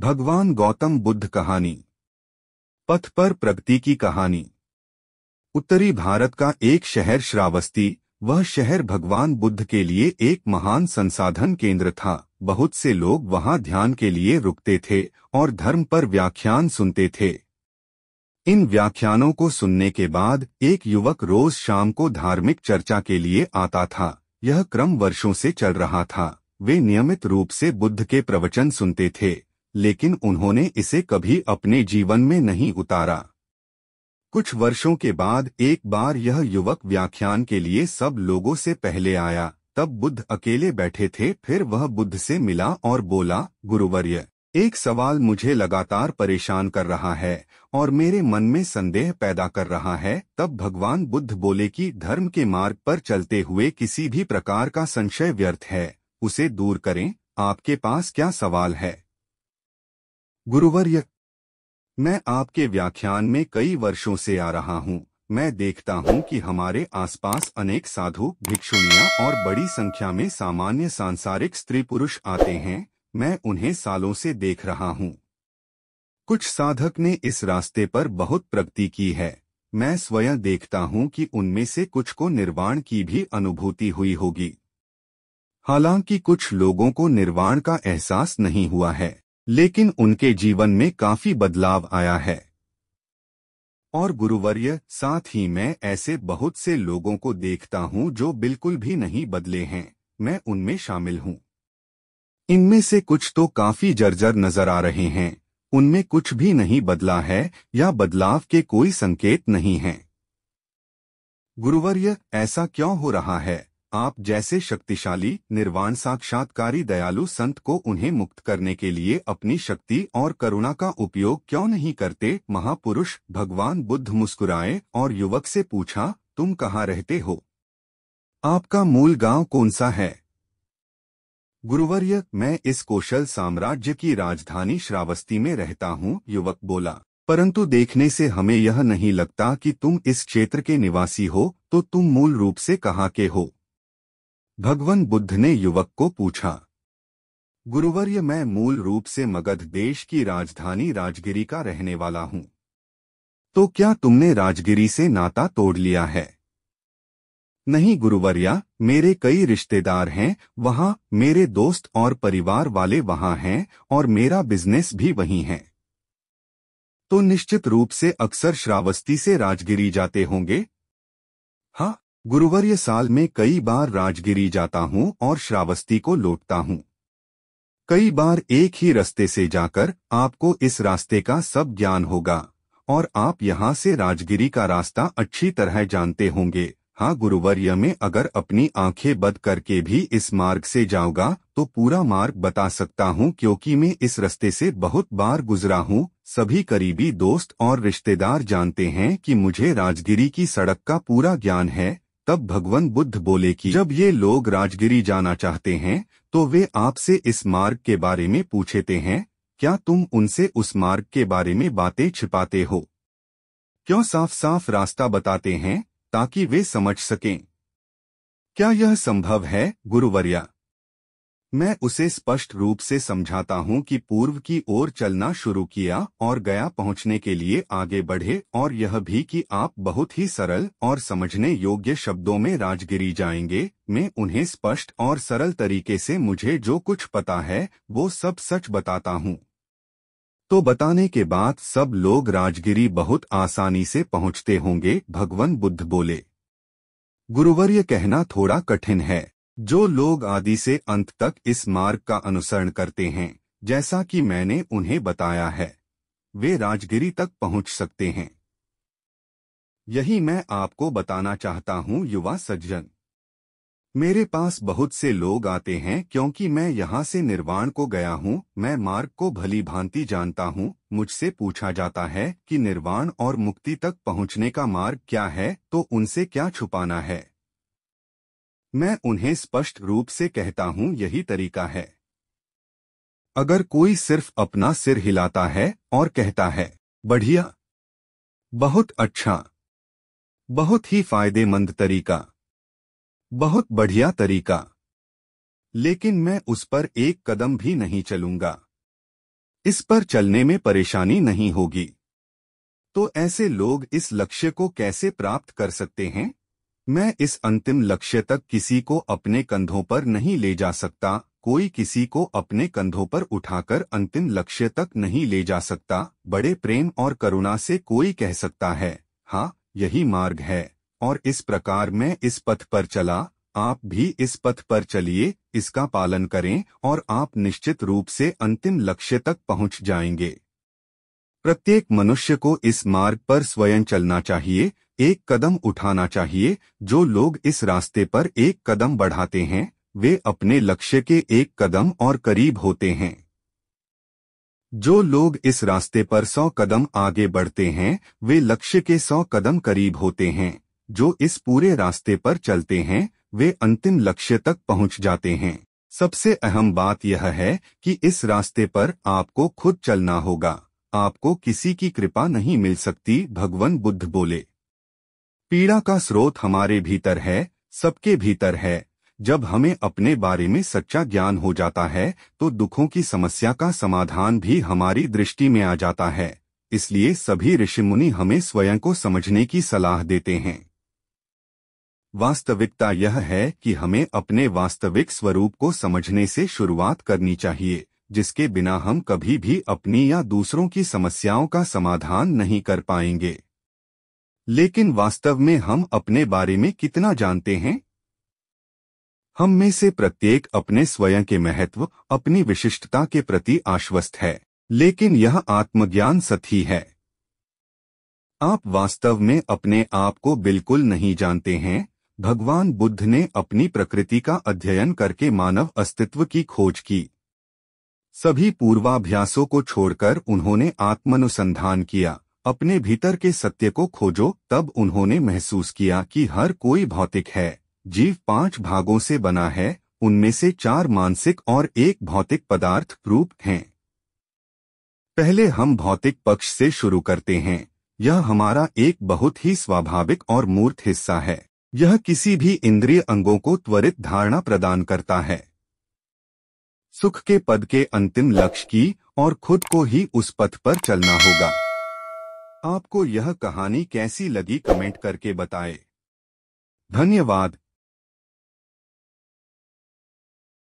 भगवान गौतम बुद्ध कहानी पथ पर प्रगति की कहानी उत्तरी भारत का एक शहर श्रावस्ती वह शहर भगवान बुद्ध के लिए एक महान संसाधन केंद्र था बहुत से लोग वहां ध्यान के लिए रुकते थे और धर्म पर व्याख्यान सुनते थे इन व्याख्यानों को सुनने के बाद एक युवक रोज शाम को धार्मिक चर्चा के लिए आता था यह क्रम वर्षों से चल रहा था वे नियमित रूप से बुद्ध के प्रवचन सुनते थे लेकिन उन्होंने इसे कभी अपने जीवन में नहीं उतारा कुछ वर्षों के बाद एक बार यह युवक व्याख्यान के लिए सब लोगों से पहले आया तब बुद्ध अकेले बैठे थे फिर वह बुद्ध से मिला और बोला गुरुवर्य एक सवाल मुझे लगातार परेशान कर रहा है और मेरे मन में संदेह पैदा कर रहा है तब भगवान बुद्ध बोले कि धर्म के मार्ग पर चलते हुए किसी भी प्रकार का संशय व्यर्थ है उसे दूर करें आपके पास क्या सवाल है गुरुवर्य मैं आपके व्याख्यान में कई वर्षों से आ रहा हूँ मैं देखता हूँ कि हमारे आसपास अनेक साधु भिक्षुणियाँ और बड़ी संख्या में सामान्य सांसारिक स्त्री पुरुष आते हैं मैं उन्हें सालों से देख रहा हूँ कुछ साधक ने इस रास्ते पर बहुत प्रगति की है मैं स्वयं देखता हूँ कि उनमें से कुछ को निर्वाण की भी अनुभूति हुई होगी हालांकि कुछ लोगों को निर्वाण का एहसास नहीं हुआ है लेकिन उनके जीवन में काफी बदलाव आया है और गुरुवर्य साथ ही मैं ऐसे बहुत से लोगों को देखता हूं जो बिल्कुल भी नहीं बदले हैं मैं उनमें शामिल हूं इनमें से कुछ तो काफी जर्जर नजर आ रहे हैं उनमें कुछ भी नहीं बदला है या बदलाव के कोई संकेत नहीं है गुरुवर्य ऐसा क्यों हो रहा है आप जैसे शक्तिशाली निर्वाण साक्षात्कारी दयालु संत को उन्हें मुक्त करने के लिए अपनी शक्ति और करुणा का उपयोग क्यों नहीं करते महापुरुष भगवान बुद्ध मुस्कुराए और युवक से पूछा तुम कहाँ रहते हो आपका मूल गांव कौन सा है गुरुवर्य मैं इस कौशल साम्राज्य की राजधानी श्रावस्ती में रहता हूँ युवक बोला परंतु देखने से हमें यह नहीं लगता कि तुम इस क्षेत्र के निवासी हो तो तुम मूल रूप से कहाँ के हो भगवान बुद्ध ने युवक को पूछा गुरुवर्य मैं मूल रूप से मगध देश की राजधानी राजगिरी का रहने वाला हूं तो क्या तुमने राजगिरी से नाता तोड़ लिया है नहीं गुरुवर्या मेरे कई रिश्तेदार हैं वहां मेरे दोस्त और परिवार वाले वहां हैं और मेरा बिजनेस भी वहीं है तो निश्चित रूप से अक्सर श्रावस्ती से राजगिरी जाते होंगे हाँ गुरुवर्य साल में कई बार राजगिरी जाता हूँ और श्रावस्ती को लौटता हूँ कई बार एक ही रास्ते से जाकर आपको इस रास्ते का सब ज्ञान होगा और आप यहाँ से राजगिरी का रास्ता अच्छी तरह जानते होंगे हाँ गुरुवर्य में अगर अपनी आंखें बंद करके भी इस मार्ग से जाऊंगा तो पूरा मार्ग बता सकता हूँ क्योंकि मैं इस रास्ते से बहुत बार गुजरा हूँ सभी करीबी दोस्त और रिश्तेदार जानते हैं कि मुझे राजगिरी की सड़क का पूरा ज्ञान है तब भगवान बुद्ध बोले कि जब ये लोग राजगिरी जाना चाहते हैं तो वे आपसे इस मार्ग के बारे में पूछते हैं क्या तुम उनसे उस मार्ग के बारे में बातें छिपाते हो क्यों साफ साफ रास्ता बताते हैं ताकि वे समझ सकें क्या यह संभव है गुरुवर्या मैं उसे स्पष्ट रूप से समझाता हूँ कि पूर्व की ओर चलना शुरू किया और गया पहुँचने के लिए आगे बढ़े और यह भी कि आप बहुत ही सरल और समझने योग्य शब्दों में राजगिरी जाएंगे मैं उन्हें स्पष्ट और सरल तरीके से मुझे जो कुछ पता है वो सब सच बताता हूँ तो बताने के बाद सब लोग राजगिरी बहुत आसानी से पहुँचते होंगे भगवान बुद्ध बोले गुरुवर्य कहना थोड़ा कठिन है जो लोग आदि से अंत तक इस मार्ग का अनुसरण करते हैं जैसा कि मैंने उन्हें बताया है वे राजगिरी तक पहुंच सकते हैं यही मैं आपको बताना चाहता हूं युवा सज्जन मेरे पास बहुत से लोग आते हैं क्योंकि मैं यहाँ से निर्वाण को गया हूँ मैं मार्ग को भली भांति जानता हूँ मुझसे पूछा जाता है कि निर्वाण और मुक्ति तक पहुँचने का मार्ग क्या है तो उनसे क्या छुपाना है मैं उन्हें स्पष्ट रूप से कहता हूं यही तरीका है अगर कोई सिर्फ अपना सिर हिलाता है और कहता है बढ़िया बहुत अच्छा बहुत ही फायदेमंद तरीका बहुत बढ़िया तरीका लेकिन मैं उस पर एक कदम भी नहीं चलूंगा इस पर चलने में परेशानी नहीं होगी तो ऐसे लोग इस लक्ष्य को कैसे प्राप्त कर सकते हैं मैं इस अंतिम लक्ष्य तक किसी को अपने कंधों पर नहीं ले जा सकता कोई किसी को अपने कंधों पर उठाकर अंतिम लक्ष्य तक नहीं ले जा सकता बड़े प्रेम और करुणा से कोई कह सकता है हाँ यही मार्ग है और इस प्रकार मैं इस पथ पर चला आप भी इस पथ पर चलिए इसका पालन करें और आप निश्चित रूप से अंतिम लक्ष्य तक पहुंच जाएंगे प्रत्येक मनुष्य को इस मार्ग पर स्वयं चलना चाहिए एक कदम उठाना चाहिए जो लोग इस रास्ते पर एक कदम बढ़ाते हैं वे अपने लक्ष्य के एक कदम और करीब होते हैं जो लोग इस रास्ते पर सौ कदम आगे बढ़ते हैं वे लक्ष्य के सौ कदम करीब होते हैं जो इस पूरे रास्ते पर चलते हैं वे अंतिम लक्ष्य तक पहुंच जाते हैं सबसे अहम बात यह है कि इस रास्ते पर आपको खुद चलना होगा आपको किसी की कृपा नहीं मिल सकती भगवान बुद्ध बोले पीड़ा का स्रोत हमारे भीतर है सबके भीतर है जब हमें अपने बारे में सच्चा ज्ञान हो जाता है तो दुखों की समस्या का समाधान भी हमारी दृष्टि में आ जाता है इसलिए सभी ऋषि मुनि हमें स्वयं को समझने की सलाह देते हैं वास्तविकता यह है कि हमें अपने वास्तविक स्वरूप को समझने से शुरुआत करनी चाहिए जिसके बिना हम कभी भी अपनी या दूसरों की समस्याओं का समाधान नहीं कर पाएंगे लेकिन वास्तव में हम अपने बारे में कितना जानते हैं हम में से प्रत्येक अपने स्वयं के महत्व अपनी विशिष्टता के प्रति आश्वस्त है लेकिन यह आत्मज्ञान सती है आप वास्तव में अपने आप को बिल्कुल नहीं जानते हैं भगवान बुद्ध ने अपनी प्रकृति का अध्ययन करके मानव अस्तित्व की खोज की सभी पूर्वाभ्यासों को छोड़कर उन्होंने आत्मनुसंधान किया अपने भीतर के सत्य को खोजो तब उन्होंने महसूस किया कि हर कोई भौतिक है जीव पांच भागों से बना है उनमें से चार मानसिक और एक भौतिक पदार्थ रूप हैं पहले हम भौतिक पक्ष से शुरू करते हैं यह हमारा एक बहुत ही स्वाभाविक और मूर्त हिस्सा है यह किसी भी इंद्रिय अंगों को त्वरित धारणा प्रदान करता है सुख के पद के अंतिम लक्ष्य की और खुद को ही उस पथ पर चलना होगा आपको यह कहानी कैसी लगी कमेंट करके बताएं। धन्यवाद